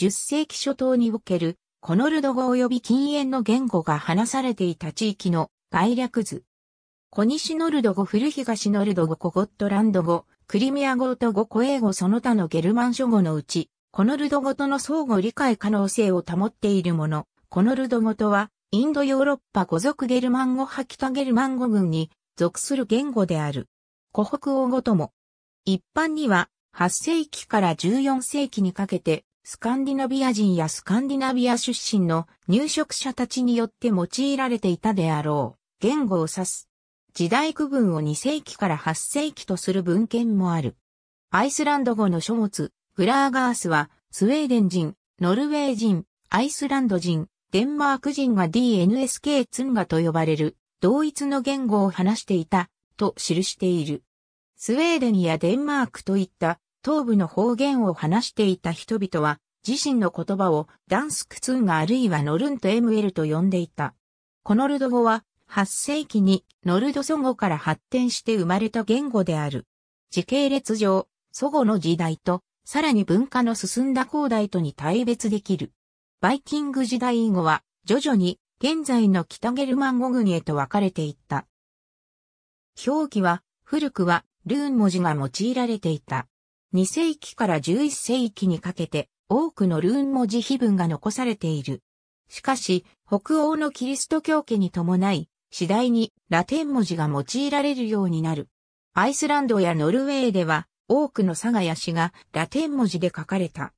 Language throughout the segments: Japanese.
10世紀初頭における、コノルド語及び禁煙の言語が話されていた地域の概略図。小西ノルド語、古東ノルド語、コゴットランド語、クリミア語と語、コ英語その他のゲルマン諸語のうち、コノルド語との相互理解可能性を保っているもの、コノルド語とは、インドヨーロッパ語族ゲルマン語キタゲルマン語群に属する言語である。古北欧語とも。一般には、8世紀から14世紀にかけて、スカンディナビア人やスカンディナビア出身の入植者たちによって用いられていたであろう言語を指す。時代区分を2世紀から8世紀とする文献もある。アイスランド語の書物、グラーガースは、スウェーデン人、ノルウェー人、アイスランド人、デンマーク人が DNSK ツンガと呼ばれる、同一の言語を話していた、と記している。スウェーデンやデンマークといった東部の方言を話していた人々は、自身の言葉をダンスクツーガあるいはノルントエルと呼んでいた。このルド語は、8世紀にノルド祖語から発展して生まれた言語である。時系列上、祖語の時代と、さらに文化の進んだ高代とに対別できる。バイキング時代以後は、徐々に現在の北ゲルマン語国へと分かれていった。表記は、古くはルーン文字が用いられていた。2世紀から11世紀にかけて多くのルーン文字碑文が残されている。しかし、北欧のキリスト教家に伴い、次第にラテン文字が用いられるようになる。アイスランドやノルウェーでは多くの佐賀や詩がラテン文字で書かれた。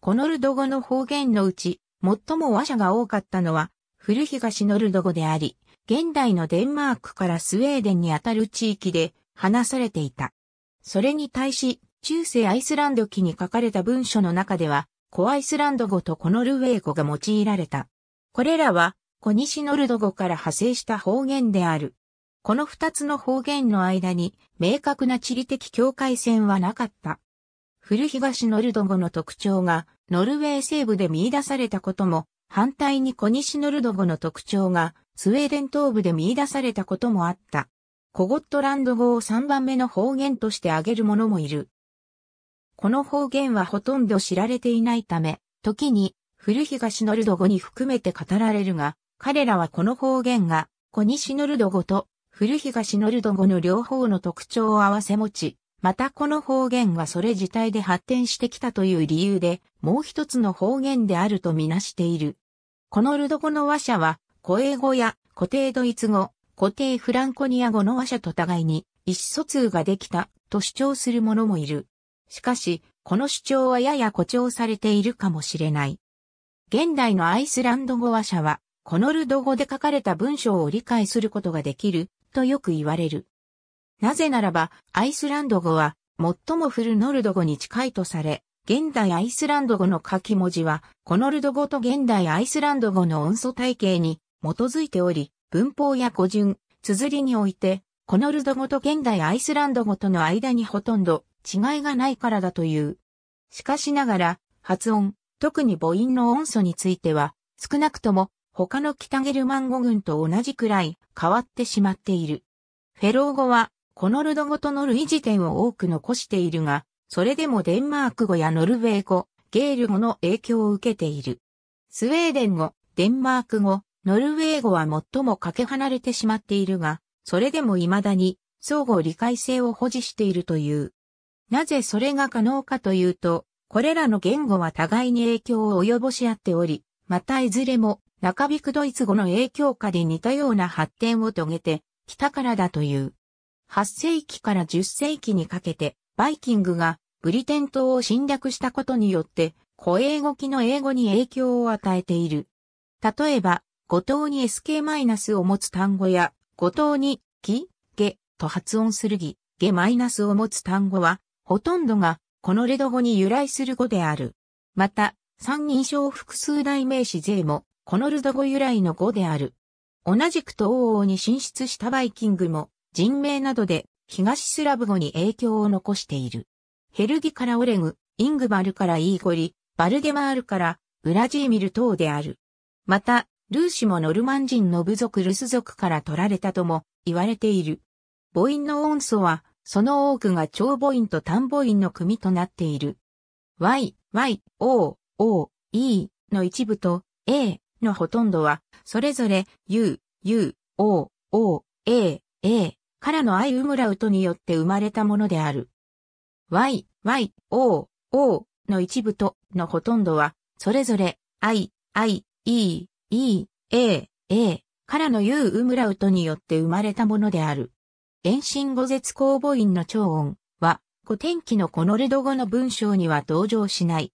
このルド語の方言のうち、最も話者が多かったのは古東ノルド語であり、現代のデンマークからスウェーデンにあたる地域で話されていた。それに対し、中世アイスランド記に書かれた文書の中では、コアイスランド語とコノルウェー語が用いられた。これらは、コニシノルド語から派生した方言である。この二つの方言の間に明確な地理的境界線はなかった。古東ノルド語の特徴がノルウェー西部で見出されたことも、反対にコニシノルド語の特徴がスウェーデン東部で見出されたこともあった。コゴットランド語を3番目の方言として挙げる者もいる。この方言はほとんど知られていないため、時に古東ノルド語に含めて語られるが、彼らはこの方言が小西ノルド語と古東ノルド語の両方の特徴を合わせ持ち、またこの方言がそれ自体で発展してきたという理由で、もう一つの方言であるとみなしている。このルド語の話者は、古英語や古定ドイツ語、古定フランコニア語の話者と互いに意思疎通ができたと主張する者もいる。しかし、この主張はやや誇張されているかもしれない。現代のアイスランド語話者は、コノルド語で書かれた文章を理解することができる、とよく言われる。なぜならば、アイスランド語は、最も古ノルド語に近いとされ、現代アイスランド語の書き文字は、コノルド語と現代アイスランド語の音素体系に基づいており、文法や語順、綴りにおいて、コノルド語と現代アイスランド語との間にほとんど違いがないからだという。しかしながら、発音、特に母音の音素については、少なくとも他の北ゲルマン語群と同じくらい変わってしまっている。フェロー語は、コノルド語とノルイ似点を多く残しているが、それでもデンマーク語やノルウェー語、ゲール語の影響を受けている。スウェーデン語、デンマーク語、ノルウェー語は最もかけ離れてしまっているが、それでも未だに相互理解性を保持しているという。なぜそれが可能かというと、これらの言語は互いに影響を及ぼし合っており、またいずれも中引くドイツ語の影響下で似たような発展を遂げてきたからだという。8世紀から10世紀にかけて、バイキングがブリテン島を侵略したことによって、古英語機の英語に影響を与えている。例えば、五島に SK- を持つ単語や、五島に、ぎ、げと発音するぎ、げマイナスを持つ単語は、ほとんどがこのレド語に由来する語である。また、三人称複数代名詞税もこのルド語由来の語である。同じく東欧に進出したバイキングも人名などで東スラブ語に影響を残している。ヘルギからオレグ、イングバルからイーゴリ、バルデマールからウラジーミル等である。また、ルーシもノルマン人の部族ルス族から取られたとも言われている。母音の音素はその多くが長母音と短母音の組となっている。y, y, o, o, e の一部と a のほとんどは、それぞれ u, u, o, o, a, a からの i ウムラウトによって生まれたものである。y, y, o, o の一部とのほとんどは、それぞれ i, i, e, e, a, a からの u ウムラウトによって生まれたものである。遠心語絶公母音の長音は、古典記のコノルド語の文章には登場しない。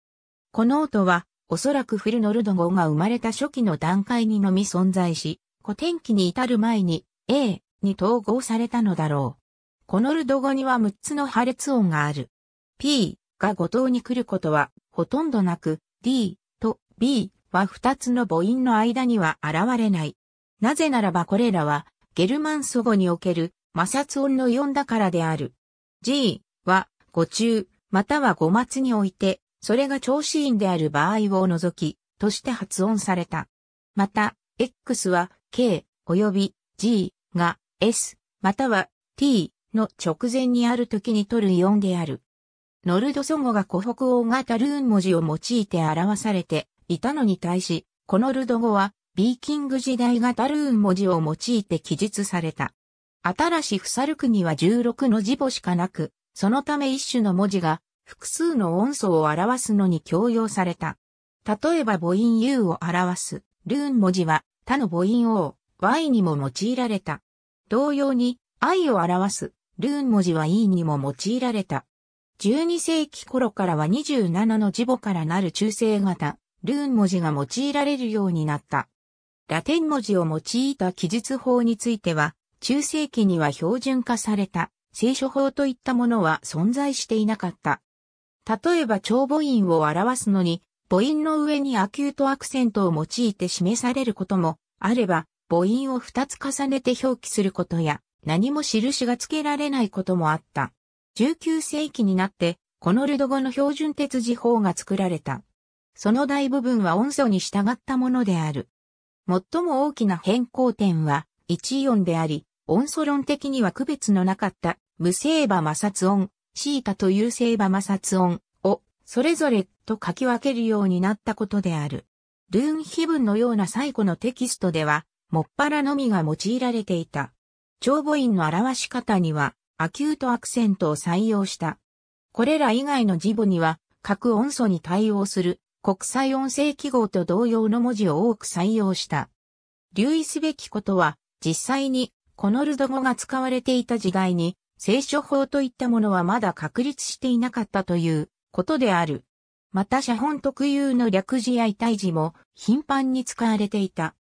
この音は、おそらくフィルノルド語が生まれた初期の段階にのみ存在し、古典記に至る前に A に統合されたのだろう。コノルド語には6つの破裂音がある。P が五頭に来ることはほとんどなく、D と B は2つの母音の間には現れない。なぜならばこれらはゲルマン祖語における摩擦音の4だからである。G は、5中、または5末において、それが調子音である場合を除き、として発音された。また、X は、K、及び G が S、または T の直前にある時に取る音である。ノルド祖語が古北王型ルーン文字を用いて表されていたのに対し、このルド語は、ビーキング時代型ルーン文字を用いて記述された。新しいふさるには16の字母しかなく、そのため一種の文字が複数の音素を表すのに強要された。例えば母音 U を表す、ルーン文字は他の母音 O、Y にも用いられた。同様に、I を表す、ルーン文字は E にも用いられた。12世紀頃からは27の字母からなる中性型、ルーン文字が用いられるようになった。ラテン文字を用いた記述法については、中世紀には標準化された聖書法といったものは存在していなかった。例えば長母音を表すのに、母音の上にアキュートアクセントを用いて示されることもあれば、母音を二つ重ねて表記することや、何も印が付けられないこともあった。19世紀になって、このルド語の標準鉄字法が作られた。その大部分は音素に従ったものである。最も大きな変更点は、1音であり、音素論的には区別のなかった無声馬摩擦音、シータと有声馬摩擦音をそれぞれと書き分けるようになったことである。ルーンブ文のような最古のテキストでは、もっぱらのみが用いられていた。長母音の表し方には、アキュートアクセントを採用した。これら以外の字母には、各音素に対応する国際音声記号と同様の文字を多く採用した。留意すべきことは、実際にこのルド語が使われていた時代に、聖書法といったものはまだ確立していなかったということである。また写本特有の略字や遺体字も頻繁に使われていた。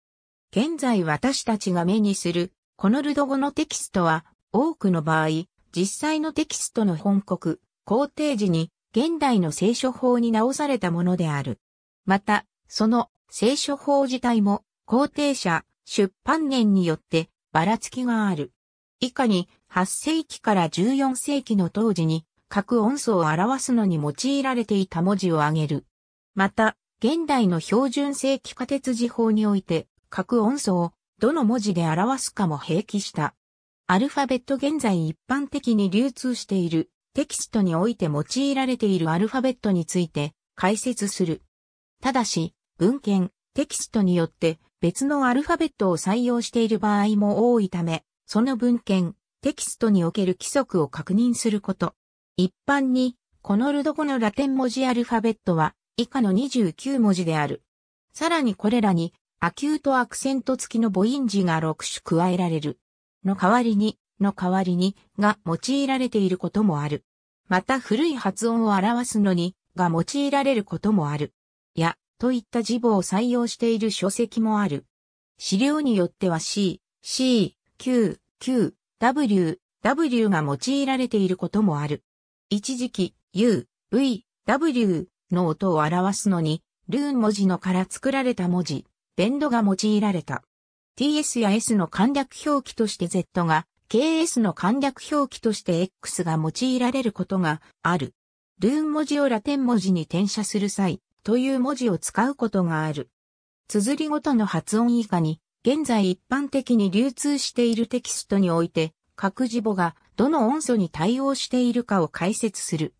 現在私たちが目にする、このルド語のテキストは、多くの場合、実際のテキストの本国、皇帝時に、現代の聖書法に直されたものである。また、その聖書法自体も、皇帝者、出版年によってばらつきがある。以下に8世紀から14世紀の当時に各音素を表すのに用いられていた文字を挙げる。また、現代の標準正規化鉄字法において、各音素をどの文字で表すかも併記した。アルファベット現在一般的に流通しているテキストにおいて用いられているアルファベットについて解説する。ただし、文献、テキストによって別のアルファベットを採用している場合も多いため、その文献、テキストにおける規則を確認すること。一般に、このルドコのラテン文字アルファベットは、以下の29文字である。さらにこれらに、アキュートアクセント付きの母音字が6種加えられる。の代わりに、の代わりに、が用いられていることもある。また古い発音を表すのに、が用いられることもある。や、といった字母を採用している書籍もある。資料によっては C、C、Q、Q、W、W が用いられていることもある。一時期、U、V、W の音を表すのに、ルーン文字のから作られた文字、ベンドが用いられた。ts や s の簡略表記として z が、ks の簡略表記として x が用いられることがある。ルーン文字をラテン文字に転写する際、という文字を使うことがある。綴りごとの発音以下に、現在一般的に流通しているテキストにおいて、各字母がどの音素に対応しているかを解説する。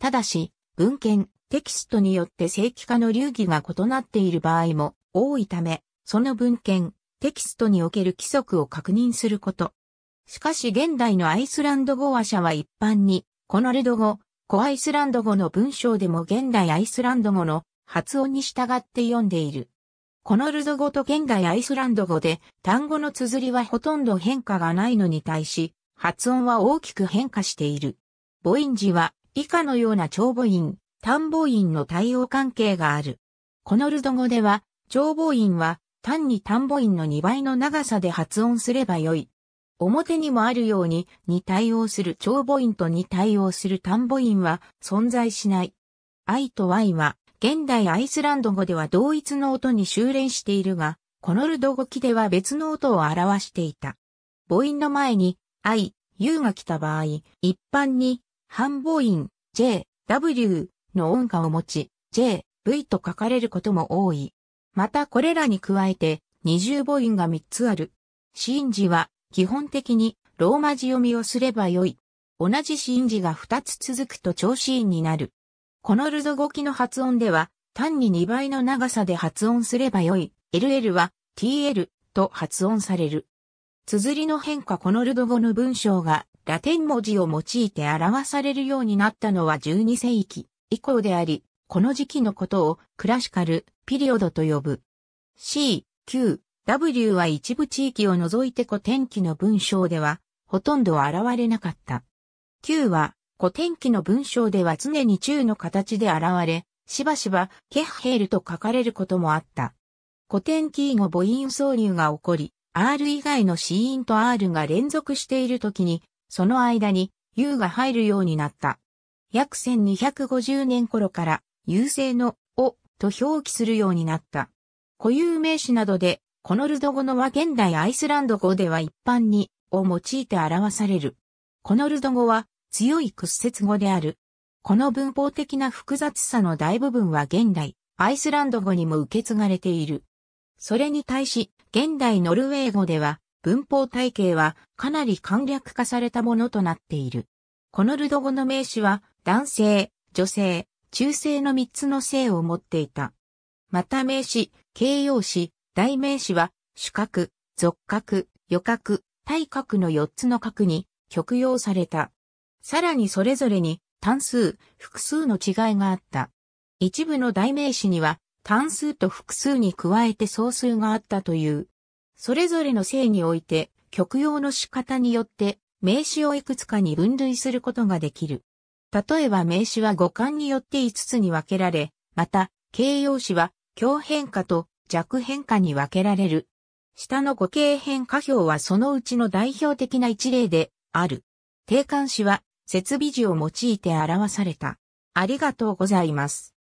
ただし、文献、テキストによって正規化の流儀が異なっている場合も多いため、その文献、テキストにおける規則を確認すること。しかし現代のアイスランド語話者は一般に、このレド語、古アイスランド語の文章でも現代アイスランド語の発音に従って読んでいる。コノルド語と現代アイスランド語で単語の綴りはほとんど変化がないのに対し、発音は大きく変化している。母音字は以下のような長母音、単母音の対応関係がある。コノルド語では、長母音は単に単母音の2倍の長さで発音すればよい。表にもあるように、に対応する長母音とに対応する短母音は存在しない。I と Y は、現代アイスランド語では同一の音に修練しているが、このルド語記では別の音を表していた。母音の前に、I、U が来た場合、一般に、半母音、J、W の音化を持ち、J、V と書かれることも多い。またこれらに加えて、二重母音が三つある。シンジは、基本的にローマ字読みをすればよい。同じ子音字が2つ続くと長子音になる。このルド語記の発音では、単に2倍の長さで発音すればよい。LL は TL と発音される。綴りの変化このルド語の文章がラテン文字を用いて表されるようになったのは12世紀以降であり、この時期のことをクラシカル、ピリオドと呼ぶ。C、Q、W は一部地域を除いて古典記の文章では、ほとんど現れなかった。Q は、古典記の文章では常に中の形で現れ、しばしば、ケッヘールと書かれることもあった。古典記以後母音挿入が起こり、R 以外の死因と R が連続しているときに、その間に U が入るようになった。約1250年頃から、優勢の、を、と表記するようになった。固有名詞などで、コノルド語のは現代アイスランド語では一般に、を用いて表される。コノルド語は強い屈折語である。この文法的な複雑さの大部分は現代、アイスランド語にも受け継がれている。それに対し、現代ノルウェー語では、文法体系はかなり簡略化されたものとなっている。コノルド語の名詞は、男性、女性、中性の3つの性を持っていた。また名詞、形容詞、代名詞は、主角、属角、予角、対角の4つの角に極用された。さらにそれぞれに単数、複数の違いがあった。一部の代名詞には単数と複数に加えて総数があったという。それぞれの性において極用の仕方によって名詞をいくつかに分類することができる。例えば名詞は五感によって5つに分けられ、また形容詞は強変化と弱変化に分けられる。下の固形変化表はそのうちの代表的な一例である。定冠詞は設備時を用いて表された。ありがとうございます。